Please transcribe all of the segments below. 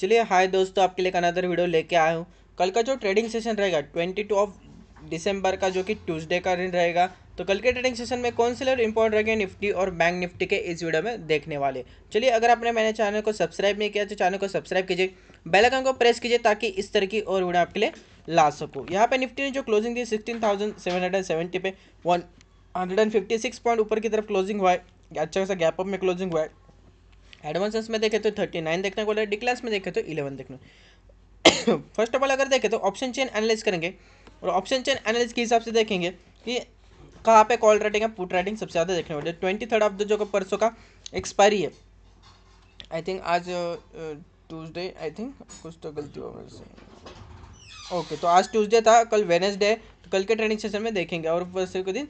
चलिए हाय दोस्तों आपके लिए अनदर वीडियो लेके आया हूँ कल का जो ट्रेडिंग सेशन रहेगा ट्वेंटी टू ऑफ दिसंबर का जो कि ट्यूसडे का दिन रहेगा तो कल के ट्रेडिंग सेशन में कौन से लोग इंपॉर्टेंट रहेंगे निफ्टी और बैंक निफ्टी के इस वीडियो में देखने वाले चलिए अगर आपने मैंने चैनल को सब्सक्राइब नहीं किया तो चैनल को सब्सक्राइब कीजिए बेल को प्रेस कीजिए ताकि इस तरह की और वीडियो आपके लिए ला सकूँ यहाँ पे निफ्टी ने जो क्लोजिंग दी sixteen thousand seven hundred seventy पे one hundred and fifty six point ऊपर की तरफ क्लोजिंग हुआ है अच्छा खासा गैप अप में क्लोजिंग हुआ है एडवांसेस में देखें तो थर्टी नाइन देखने को मिला डी क्लास में देखें तो इलेवन देखने फर्स्ट ऑफ ऑल अगर देखें तो ऑप्शन चेन एनालाइज करेंगे और ऑप्शन चेन एनालाइज के हिसाब से देखेंगे कि कहाँ पे कॉल राइटिंग है पुट राइटिंग सबसे ज़्यादा देखने वाले ट्वेंटी थर्ड ऑफ द जो परसों का एक्सपायरी है आई थिंक आज ट्यूजडे आई थिंक कुछ तो गलती हो मेरे से ओके तो आज ट्यूसडे था कल वेनेसडे तो कल के ट्रेनिंग सेशन में देखेंगे और वर्ष के दिन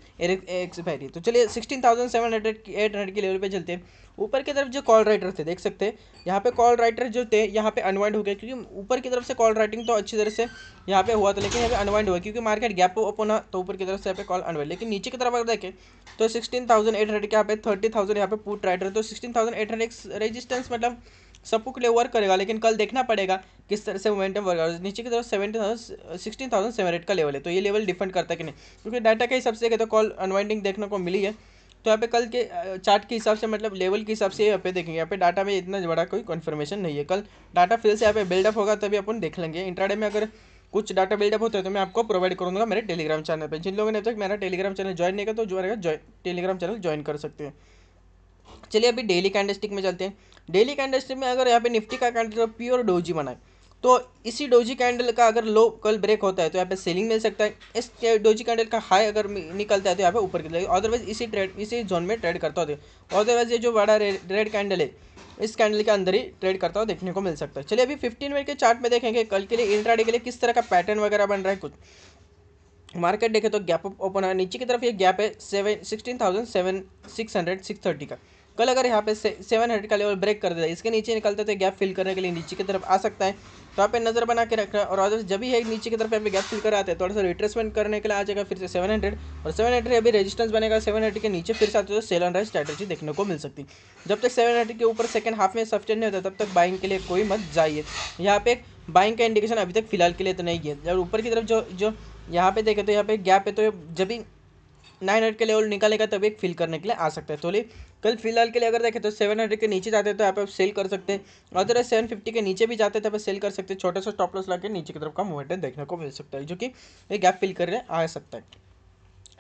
एक्सपायरी तो चलिए sixteen thousand seven hundred eight hundred के लेवल पे चलते हैं ऊपर की तरफ जो कॉल राइटर थे देख सकते हैं यहाँ पे कॉल राइटर जो थे यहाँ पे अनवाइंड हो गया क्योंकि ऊपर की तरफ से कॉल राइटिंग तो अच्छी तरह से यहाँ पे हुआ था लेकिन यहाँ पे अनवाइंड हुआ क्योंकि मार्केट गैप ओपन हुआ तो ऊपर की तरफ से यहाँ पे कॉल अनवाइंड लेकिन नीचे की तरफ अगर देखें तो सिक्सटीन थाउजेंड एट हंड्रेड के यहाँ पे थर्टी थाउजेंड यहाँ पे पुट राइटर तो sixteen thousand eight hundred resistance मतलब सबको लिए वर्क करेगा लेकिन कल देखना पड़ेगा किस तरह से मोमेंटम वर्क और नीचे की तरफ seventy thousand sixteen thousand seven eight का लेवल है तो ये लेवल डिफेंड करता है कि नहीं क्योंकि डाटा के हिसाब से तो कॉल अनवाइंडिंग देखने को मिली है तो यहाँ पे कल के चार्ट के हिसाब से मतलब लेवल के हिसाब से यहाँ पे देखेंगे यहाँ पे डाटा में इतना बड़ा कोई कन्फर्मेशन नहीं है कल डाटा फिर से यहाँ पे बिल्डअप होगा तभी अपन देख लेंगे इंट्राडे में अगर कुछ डाटा बिल्डअप होता है तो मैं आपको प्रोवाइड करूँगा मेरे टेलीग्राम चैनल पर जिन लोगों ने अब तक मेरा टेलीग्राम चैनल ज्वाइन नहीं किया तो जो रहेगा टेलीग्राम चैनल ज्वाइन कर सकते हैं चलिए अभी डेली कैंडलस्टिक में चलते हैं डेली कैंडलस्टिक में अगर यहाँ पे निफ्टी का कैंडल प्योर डोजी बनाए तो इसी डोजी कैंडल का अगर लो कल ब्रेक होता है तो यहाँ पे सेलिंग मिल सकता है इस डोजी कैंडल का हाई अगर निकलता है तो यहाँ पे ऊपर की जाएगी अदरवाइज इसी ट्रेड इसी जोन में ट्रेड करता होते अदरवाइज ये जो बड़ा रेड कैंडल है इस कैंडल के अंदर ही ट्रेड करता हुआ देखने को मिल सकता है चलिए अभी फिफ्टीन मिनट के चार्ट में देखेंगे कल के लिए इंट्राडे के लिए किस तरह का पैटर्न वगैरह बन रहा है कुछ मार्केट देखे तो गैप ओपन है नीचे की तरफ ये गैप है seven sixteen thousand seven six hundred six thirty का कल अगर यहाँ पे सेवन हंड्रेड का लेवल ब्रेक कर देता है इसके नीचे निकलते तो गैप फिल करने के लिए नीचे की तरफ आ सकता है तो आप नज़र बना के रखना और अगर जब भी है नीचे की तरफ यहाँ पे गैप फिल कर आते हैं थोड़ा सा रिट्रेसमेंट करने के लिए आ जाएगा फिर से सेवन हंड्रेड और सेवन हंड्रेड अभी रेजिस्टेंस बनेगा सेवन हंड्रेड के नीचे फिर से आते तो सेल एंड राइज स्ट्रैटेजी देखने को मिल सकती जब तक सेवन हंड्रेड के ऊपर सेकंड हाफ में सब्सटेंट नहीं होता तब तक बाइंग के लिए कोई मत जाइए यहाँ पे बाइंग का इंडिकेशन अभी तक फिलहाल के लिए तो नहीं है और ऊपर की तरफ जो जो यहाँ पे देखे तो यहाँ पे गैप है तो जब भी नाइन हंड्रेड के लेवल निकालेगा तब एक फिल करने के लिए आ सकता है तो लिए कल फिलहाल के लिए अगर देखें तो सेवन हंड्रेड के नीचे जाते हैं तो आप आप सेल कर सकते हैं अदरवाइज सेवन फिफ्टी के नीचे भी जाते हैं तो आप सेल कर सकते हैं छोटा सा स्टॉप लॉस के नीचे की तरफ का मूवमेंट देखने को मिल सकता है जो कि एक गैप फिल करने आ सकता है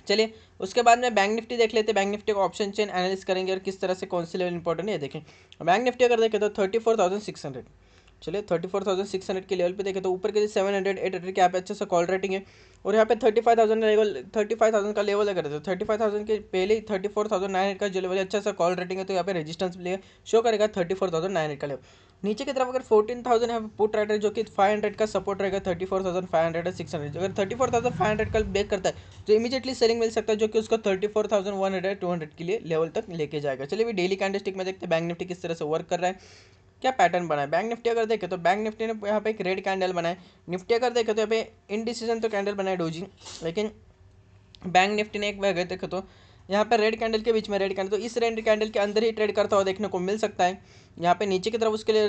चलिए उसके बाद में बैंक निफ्टी देख लेते हैं बैंक निफ्टी का ऑप्शन चेन एनालिस करेंगे और किस तरह से कौन सी लेवल इंपॉर्टेंट है देखें बैंक निफ्टी अगर देखें तो thirty four thousand six hundred चलिए thirty four thousand six hundred के लेवल पे देखें तो ऊपर के लिए सेवन हंड्रेड एट हंड्रेड के आप अच्छा सा कॉल रेटिंग है और यहाँ पे थर्टी फाइव थाउजेंड का लेवल थर्टी फाइव थाउजेंड का लेवल अगर थर्टी फाइव थाउजेंड के पहले ही thirty four thousand nine hundred का जो लेवल अच्छा सा कॉल रेटिंग है तो यहाँ पे रेजिस्टेंस प्ले शो करेगा thirty four thousand nine hundred का लेवल नीचे की तरफ अगर फोर्टीन थाउजेंड है पुट रेट है जो कि फाइव हंड्रेड का सपोर्ट रहेगा thirty four thousand five hundred six hundred अगर thirty four thousand five hundred का बेक करता है तो इमीडिएटली सेलिंग मिल सकता है जो कि उसको thirty four thousand one hundred two hundred के लिए लेवल तक लेके जाएगा चलिए भी डेली कैंडस्टिक में देखते हैं बैंक निफ्टी किस तरह से वर्क कर रहा है क्या पैटर्न बना है बैंक निफ्टी अगर देखे तो बैंक निफ्टी ने यहाँ पे एक रेड कैंडल बनाए निफ्टी अगर देखे तो यहाँ पे इनडिसीजन तो कैंडल बनाए डोजी लेकिन बैंक निफ्टी ने एक बार देखे तो यहाँ पर रेड कैंडल के बीच में रेड कैंडल तो इस रेड कैंडल के अंदर ही ट्रेड करता हुआ देखने को मिल सकता है यहाँ पे नीचे की तरफ उसके लिए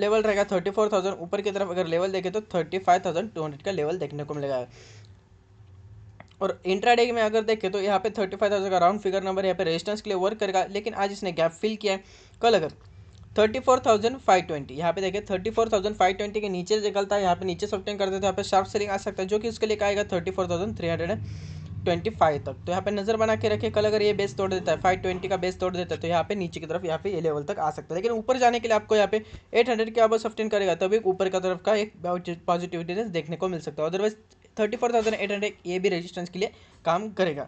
लेवल रहेगा थर्टी फोर थाउजेंड ऊपर की तरफ अगर लेवल देखें तो thirty five thousand two hundred का लेवल देखने को मिलेगा और इंट्राडे में अगर देखें तो यहाँ पे थर्टी फाइव थाउजेंड का राउंड फिगर नंबर यहाँ पे रेजिस्टेंस के लिए वर्क करेगा लेकिन आज इसने गैप फिल किया है कल अगर thirty four thousand five twenty यहाँ पे देखिए thirty four thousand five twenty के नीचे निकलता है यहाँ पे नीचे टेन करते हैं तो यहाँ पे शार्प सेलिंग आ सकता है जो कि उसके लिए आएगा thirty four thousand three hundred twenty five तक तो यहाँ पे नजर बना के रखिए कल अगर ये बेस तोड़ देता है फाइव ट्वेंटी का बेस तोड़ देता है तो यहाँ पे नीचे की तरफ यहाँ पे ये लेवल तक आ सकता है लेकिन ऊपर जाने के लिए आपको यहाँ पे एट हंड्रेड के अब सफ्टेन करेगा तभी तो ऊपर का तरफ का एक पॉजिटिविटी देखने को मिल सकता है otherwise thirty four thousand eight hundred ये भी रजिस्टेंस के लिए काम करेगा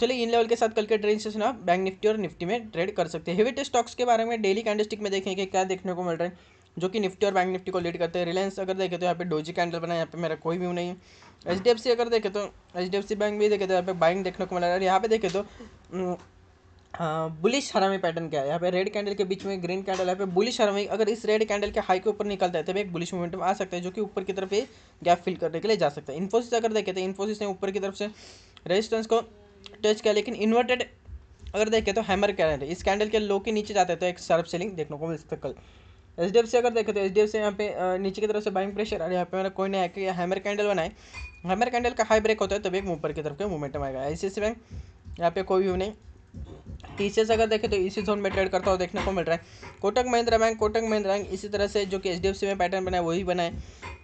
चलिए इन लेवल के साथ कल के ट्रेड सेशन आप बैंक निफ्टी और निफ्टी में ट्रेड कर सकते हैं टेस्ट स्टॉक्स के बारे में डेली स्टिक में देखें कि क्या देखने को मिल रहा है जो कि निफ्टी और बैंक निफ्टी को लीड करते हैं रिलायंस अगर देखे तो यहाँ पे डोजी कैंडल बना यहाँ पे मेरा कोई व्यू नहीं है एच अगर देखे तो एच बैंक भी देखे तो यहाँ पे बाइंग देखने को मिल रहा है यहाँ पे देखे तो बुलिश हम्म, हरामी पैटर्न क्या है यहाँ पे रेड कैंडल के बीच में ग्रीन कैंडल यहाँ पे बुलिश हरामी अगर इस रेड कैंडल के हाई के ऊपर निकलता है तो एक बुलिश मोमेंटम आ सकता है जो कि ऊपर की तरफ ये गैप फिल करने के लिए जा सकता है इन्फोसिस अगर देखे तो इन्फोसिस ने ऊपर की तरफ से रेजिस्टेंस को टच किया लेकिन इन्वर्टेड अगर देखें तो हैमर कैंडल इस कैंडल के लो के नीचे जाते हैं तो एक सर्फ सेलिंग देखने को मिलती है कल एच डी एफ सी अगर देखें तो एच डी एफ सी यहाँ पे नीचे की तरफ से बाइंग प्रेशर और यहाँ पे मेरा कोई नहीं आया कि हैमर कैंडल बनाए हैमर कैंडल का हाई ब्रेक होता है तभी एक ऊपर की तरफ के मोमेंटम आएगा आई सी बैंक यहाँ पे कोई व्यू नहीं टी सी एस अगर देखें तो इसी जोन में ट्रेड करता हो देखने को मिल रहा है कोटक महिंद्रा बैंक कोटक महिंद्रा बैंक इसी तरह से जो कि एच डी एफ सी में पैटर्न बनाए वही बनाए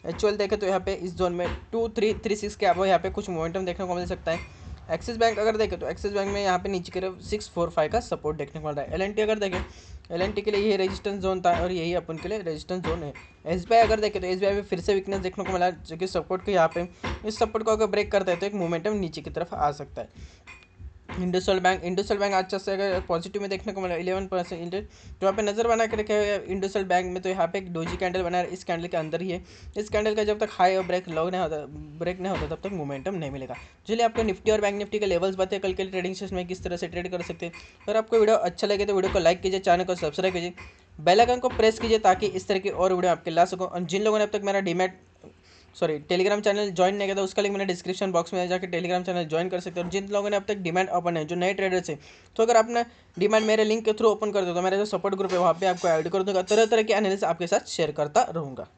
एक्चुअल देखें तो यहाँ पे इस जोन में टू थ्री थ्री सिक्स के अब यहाँ पे कुछ मोमेंटम देखने को मिल सकता है एक्सिस बैंक अगर देखें तो एक्सिस बैंक में यहाँ पे नीचे की तरफ सिक्स फोर फाइव का सपोर्ट देखने को मिल रहा है एल अगर देखें एल के लिए ये रेजिस्टेंस जोन था और यही अपन के लिए रेजिस्टेंस जोन है एस अगर देखें तो एस में फिर से वीकनेस देखने को मिला जो कि सपोर्ट के यहाँ पे इस सपोर्ट को अगर ब्रेक करता है तो एक मोमेंटम नीचे की तरफ आ सकता है इंडस्ट्रियल बैंक इंडस्ट्रियल बैंक अच्छा से अगर पॉजिटिव में देखने को मिला इलेवन परसेंट इंडेड तो यहाँ पे नज़र बना के रखे इंडस्ट्रियल बैंक में तो यहाँ पे एक डोजी कैंडल बना है इस कैंडल के अंदर ही है इस कैंडल का जब तक हाई और ब्रेक लो नहीं होता ब्रेक नहीं होता तब तक मोमेंटम नहीं मिलेगा चलिए आपको निफ्टी और बैंक निफ्टी के लेवल्स बताए कल के लिए ट्रेडिंग सेशन में किस तरह से ट्रेड कर सकते हैं अगर आपको वीडियो अच्छा लगे तो वीडियो को लाइक कीजिए चैनल को सब्सक्राइब कीजिए बेलाइकन को प्रेस कीजिए ताकि इस तरह की और वीडियो आपके ला सकूँ और जिन लोगों ने अब तक मेरा demat sorry Telegram channel join नहीं किया था उसका लिंक मैंने डिस्क्रिप्शन बॉक्स में जाकर टेलीग्राम चैनल ज्वाइन कर सकते हो जिन लोगों ने अब तक डिमांड ओपन है जो नए ट्रेडर्स हैं तो अगर आपने डिमांड मेरे लिंक के थ्रू ओपन कर दो तो मेरा जो सपोर्ट ग्रुप है वहाँ पर आपको ऐड कर दूंगा तरह तरह के एनालिस आपके साथ शेयर करता रहूँगा